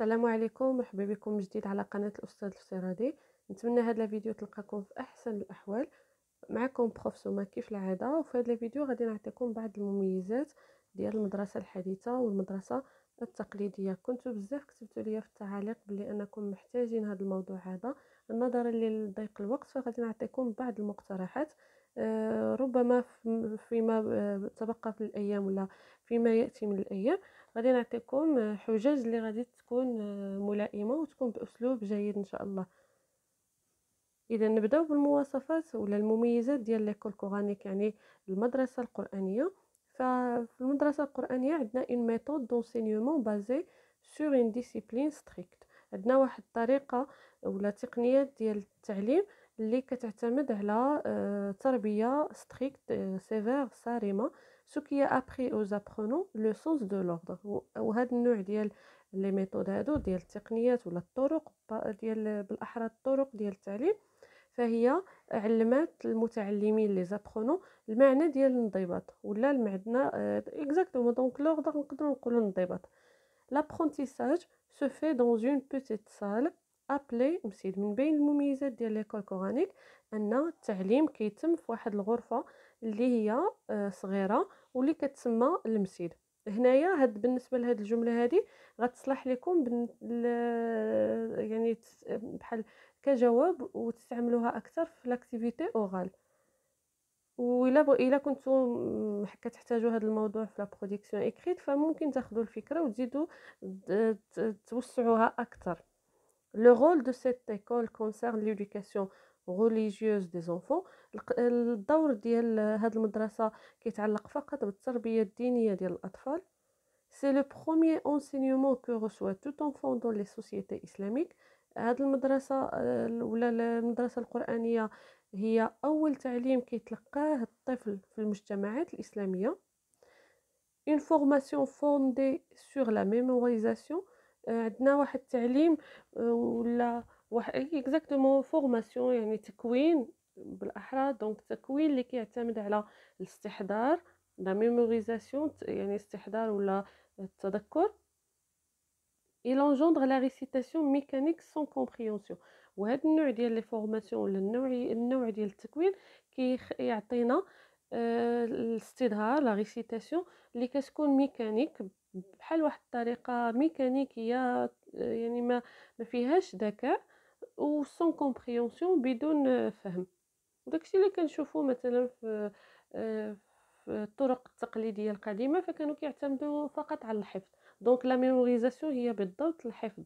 السلام عليكم مرحبا بكم جديد على قناه الاستاذ الفسيرادي نتمنى هذا الفيديو تلقاكم في احسن الاحوال معكم بروف سوما كيف العاده وفي هذا الفيديو غادي نعطيكم بعض المميزات ديال المدرسه الحديثه والمدرسه التقليديه كنتو بزاف كتبتوا لي في التعاليق بلي انكم محتاجين هذا الموضوع هذا نظرا لضيق الوقت فغادي نعطيكم بعض المقترحات آه، ربما فيما آه، تبقى في الايام ولا فيما ياتي من الايام غادي نعطيكم حجج اللي غادي تكون آه، ملائمه وتكون باسلوب جيد ان شاء الله اذا نبداو بالمواصفات ولا المميزات ديال ليكول كورانيك يعني المدرسه القرانيه ففي المدرسه القرانيه عندنا اون ميثود دونسينيومون بازي سور ان ديسيبلين ستريكت عندنا واحد الطريقه ولا تقنيات ديال التعليم اللي كتعتمد على آه، تربيه ستريكت سيفير آه، صارمه سو كي ابري او زابرونون لو سونس دو لوردر وهذا النوع ديال لي ميثود هادو ديال التقنيات ولا الطرق ديال بالاحرى الطرق ديال التعليم فهي علمات المتعلمين لي زابرونون المعنى ديال الانضباط ولا المعنى اكزاكتومون دونك لوردر نقدروا نقولوا الانضباط لابرونتيساج سو في دون اون بوتيت سال ابلي وسيد من بين المميزات ديال ليكول كورانيك ان التعليم كيتم في واحد الغرفه اللي هي آه، صغيره واللي كتسمى المسيد هنايا هاد بالنسبه لهاد الجمله هادي غتصلح لكم يعني بحال كجواب وتستعملوها اكثر في لاكتيفيتي اوغال وإلا الا كنتو كتحتاجوا هذا الموضوع في لا برودكسيون اكريت فممكن تاخذوا الفكره وتزيدوا توسعوها اكثر Le rôle de cette école concerne l'éducation religieuse des enfants. Le rôle de cette madrasa est très important pour la santé divine C'est le premier enseignement que reçoit tout enfant dans les sociétés islamiques. Cette madrasa ou la madrasa coranique qurania est l'un des talibs qui est le plus important Une formation fondée sur la mémorisation. عندنا واحد التعليم آه، ولا واحد اكزاكتومون فورماسيون يعني تكوين بالاحرى دونك التكوين اللي كيعتمد على الاستحضار لا ميموريزاسيون يعني استحضار ولا التذكر اي لونجوندغ لا ريسيتاسيون ميكانيك سون كومبريونسيون وهذا النوع ديال لي فورماسيون ولا النوع النوع ديال التكوين كيعطينا كي آه، الاستظهار لا ريسيتاسيون اللي كتكون ميكانيك بحال واحد الطريقه ميكانيكيه يعني ما ما فيهاش ذكاء و سون كومبريونسيون بدون فهم داكشي اللي كنشوفو مثلا في في الطرق التقليديه القديمه فكانوا كيعتمدوا فقط على الحفظ دونك لا ميموريزاسيون هي بالضبط الحفظ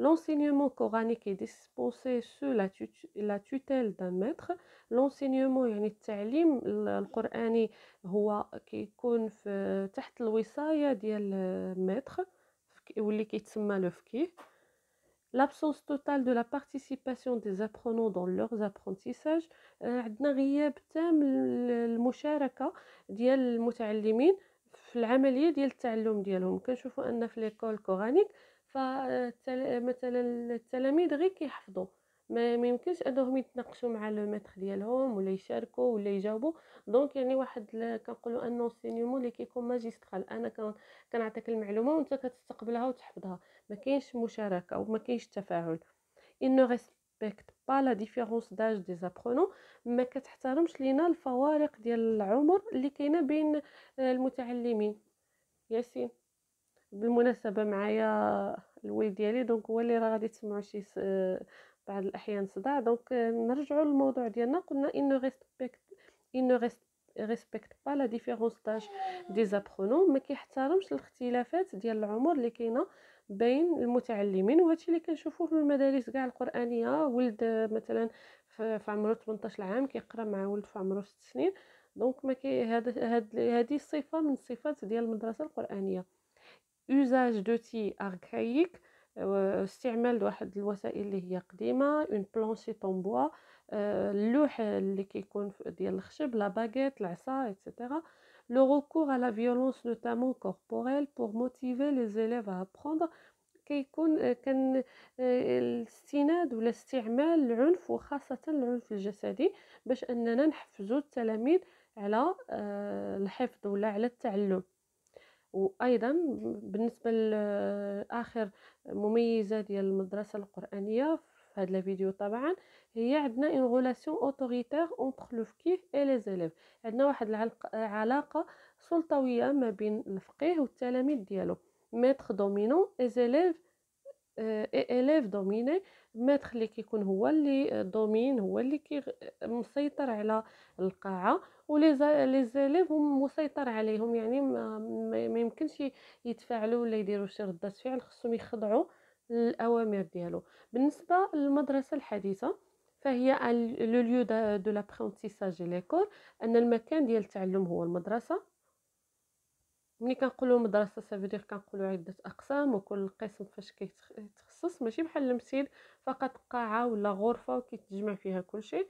L'enseignement coranique est dispensé sous la, tutelle d'un maître. L'enseignement يعني التعليم القراني هو كيكون في تحت الوصاية ديال الماître واللي كيتسمى لو فقيه l'absence totale de la participation des apprenants dans leurs apprentissages عندنا غياب تام المشاركه ديال المتعلمين في العملية ديال التعلم ديالهم كنشوفوا ان في ليكول coranique, فمثلا التلاميذ غير كيحفظوا ما يمكنش انهم يتناقشوا مع لو ديالهم ولا يشاركوا ولا يجاوبوا دونك يعني واحد كنقولوا ان سينيومون اللي كيكون ماجسترال انا كنعطيك المعلومه وانت كتستقبلها وتحفظها ما كاينش مشاركه وما كاينش تفاعل ان ريسبكت با لا ديفيرونس داج دي زابرونون ما كتحترمش لينا الفوارق ديال العمر اللي كاينه بين المتعلمين ياسين بالمناسبه معايا الويل ديالي دونك هو اللي راه غادي تسمعوا شي بعض الاحيان صداع دونك نرجعوا للموضوع ديالنا قلنا انو ريسبكت انو ريسبكت با لا ديفيرونس داج دي زابرونو ما كيحترمش الاختلافات ديال العمر اللي كاينه بين المتعلمين وهادشي اللي كنشوفوه في المدارس كاع القرانيه ولد مثلا في عمره 18 عام كيقرا مع ولد في عمره 6 سنين دونك ما كي هذه الصفه من الصفات ديال المدرسه القرانيه usage d'outils archaïques euh, استعمال واحد الوسائل اللي هي قديمه اون بلانشيت اون بوا اللوح اللي كيكون ديال الخشب لا باغيت العصا ايتترا لو recours à la violence notamment corporelle pour motiver les élèves à apprendre كيكون euh، كان euh، الاستناد ولا استعمال العنف وخاصة العنف الجسدي باش أننا نحفزو التلاميذ على الحفظ ولا على التعلم وايضا بالنسبه لاخر مميزه ديال المدرسه القرانيه في هذا الفيديو طبعا هي عندنا اون غولاسيون اوتوريتير اونتر لو فقيه اي لي زيليف عندنا واحد العلاقه سلطويه ما بين الفقيه والتلاميذ ديالو ميتر دومينون اي زيليف اي اليف دوميني الماتخ اللي كيكون هو اللي دومين هو اللي كي مسيطر على القاعه ولي لي هم مسيطر عليهم يعني ما يمكنش يتفاعلوا ولا يديروا شي ردات فعل خصهم يخضعوا الاوامر ديالو بالنسبه للمدرسه الحديثه فهي لو ليو دو لابرونتيساج ليكول ان المكان ديال التعلم هو المدرسه ملي كنقولوا مدرسه سافيدير كنقولوا عده اقسام وكل قسم فاش كيتخصص ماشي بحال المسيد فقط قاعه ولا غرفه وكيتجمع فيها كل شيء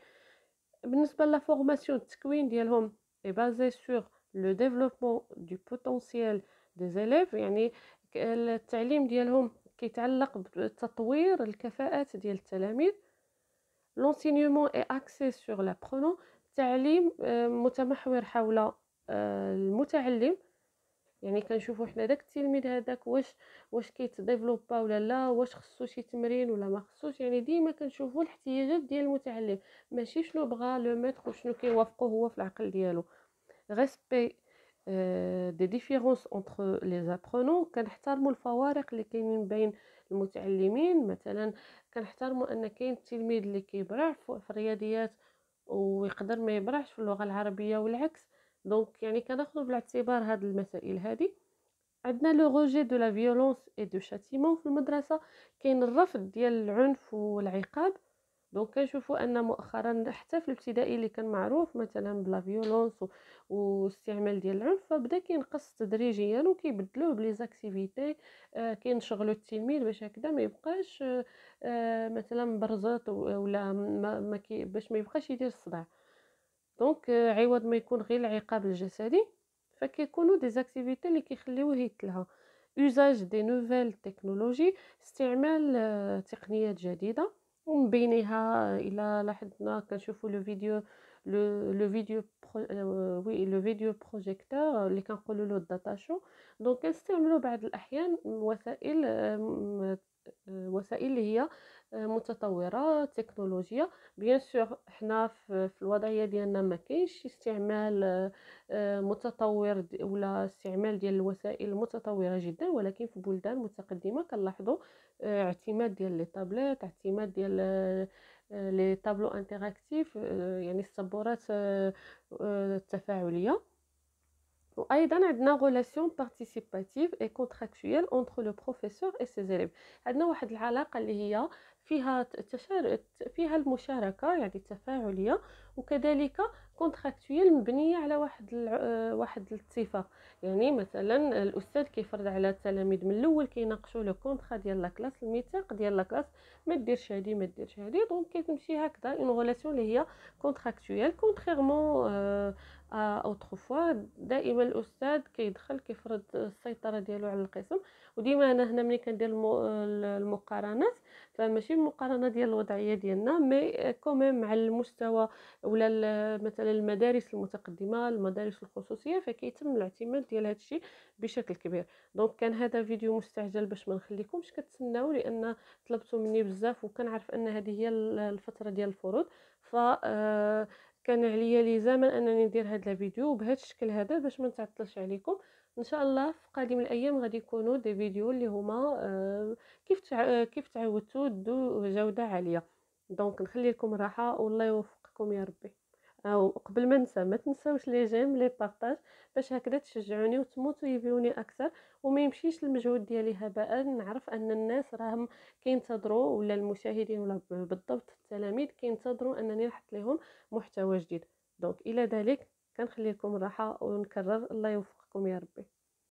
بالنسبه لا فورماسيون التكوين ديالهم اي بازي سور لو ديفلوبمون دو بوتونسييل دي زيليف يعني التعليم ديالهم كيتعلق بتطوير الكفاءات ديال التلاميذ لونسينيومون اي اكسي سور برونون التعليم متمحور حول آه، المتعلم يعني كنشوفوا حنا داك التلميذ هذاك واش واش كيتديفلوبا ولا لا واش خصو شي تمرين ولا ما خصوش يعني ديما كنشوفوا الاحتياجات ديال المتعلم ماشي شنو بغى لو ميتر وشنو كيوافقو هو في العقل ديالو ريسبي دي ديفيرونس اونتر لي زابرونون كنحترموا الفوارق اللي كاينين بين المتعلمين مثلا كنحترموا ان كاين التلميذ اللي كيبرع في الرياضيات ويقدر ما يبرعش في اللغه العربيه والعكس دونك يعني كناخذوا بالاعتبار هاد المسائل هذه عندنا لو روجي دو لا فيولونس اي دو شاتيمون في المدرسه كاين الرفض ديال العنف والعقاب دونك كنشوفوا ان مؤخرا حتى في الابتدائي اللي كان معروف مثلا بلا فيولونس واستعمال ديال العنف فبدا كينقص تدريجيا وكيبدلوه بلي زاكتيفيتي آه، كينشغلوا التلميذ باش هكذا ما يبقاش آه، آه، مثلا برزط ولا ما, باش ما يبقاش يدير الصداع دونك euh, عوض ما يكون غير العقاب الجسدي فكيكونوا دي زاكتيفيتي اللي كيخليوه يتلهى usage دي نوفيل تكنولوجي استعمال آه، تقنيات جديده ومن بينها آه، الى لاحظنا كنشوفوا لو فيديو لو فيديو وي لو فيديو بروجيكتور اللي كنقولوا له الداتاشو دونك كنستعملوا بعض الاحيان وسائل آه، وسائل اللي هي متطوره التكنولوجيا بيان سور حنا في الوضعيه ديالنا ما كاينش استعمال آه، متطور ولا استعمال ديال الوسائل المتطوره جدا ولكن في بلدان متقدمه كنلاحظوا آه، اعتماد ديال لي طابليت اعتماد ديال آه، لي طابلو انتراكتيف يعني السبورات التفاعليه وايضا عندنا غولاسيون بارتيسيباتيف اي كونتراكتويل اونتر لو بروفيسور اي سيز اليف عندنا واحد العلاقه اللي هي فيها تشار... فيها المشاركه يعني التفاعليه وكذلك كونتراكتويل مبنيه على واحد ال... واحد الاتفاق يعني مثلا الاستاذ كيفرض على التلاميذ من الاول كيناقشوا لو كونطرا ديال لا كلاس الميثاق ديال لا كلاس ما ديرش هادي ما ديرش هادي دونك كتمشي هكذا اون غولاسيون اللي هي كونتراكتويل كونتريرمون آه، اوتروفوا دائما الاستاذ كيدخل كيفرض السيطره ديالو على القسم وديما انا هنا ملي كندير المقارنات فماشي مقارنه ديال الوضعيه ديالنا مي كوميم مع المستوى ولا مثلا المدارس المتقدمه المدارس الخصوصيه فكيتم الاعتماد ديال هذا الشيء بشكل كبير دونك كان هذا فيديو مستعجل باش ما نخليكمش كتسناو لان طلبتوا مني بزاف وكنعرف ان هذه هي الفتره ديال الفروض ف آه، كان عليا لزاما انني ندير هذا الفيديو بهذا الشكل هذا باش ما نتعطلش عليكم ان شاء الله في قادم الايام غادي يكونوا دي فيديو اللي هما آه كيف آه، كيف تعودتوا دو جوده عاليه دونك نخلي لكم راحه والله يوفقكم يا ربي وقبل ما ننسى ما تنساوش لي جيم لي بارطاج باش هكذا تشجعوني يفيوني اكثر وما يمشيش المجهود ديالي هباء نعرف ان الناس راهم كينتظروا ولا المشاهدين ولا بالضبط التلاميذ كينتظروا انني نحط لهم محتوى جديد دونك الى ذلك كنخلي لكم راحه ونكرر الله يوفقكم يا ربي